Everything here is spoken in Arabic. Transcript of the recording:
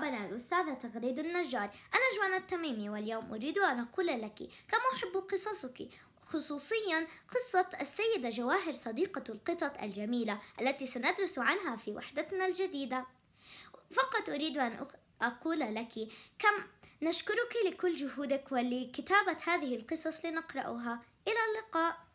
مرحبا الأستاذة تغريد النجار أنا جوانا التميمي واليوم أريد أن أقول لك كم أحب قصصك خصوصيا قصة السيدة جواهر صديقة القطط الجميلة التي سندرس عنها في وحدتنا الجديدة فقط أريد أن أقول لك كم نشكرك لكل جهودك ولكتابة هذه القصص لنقرأها إلى اللقاء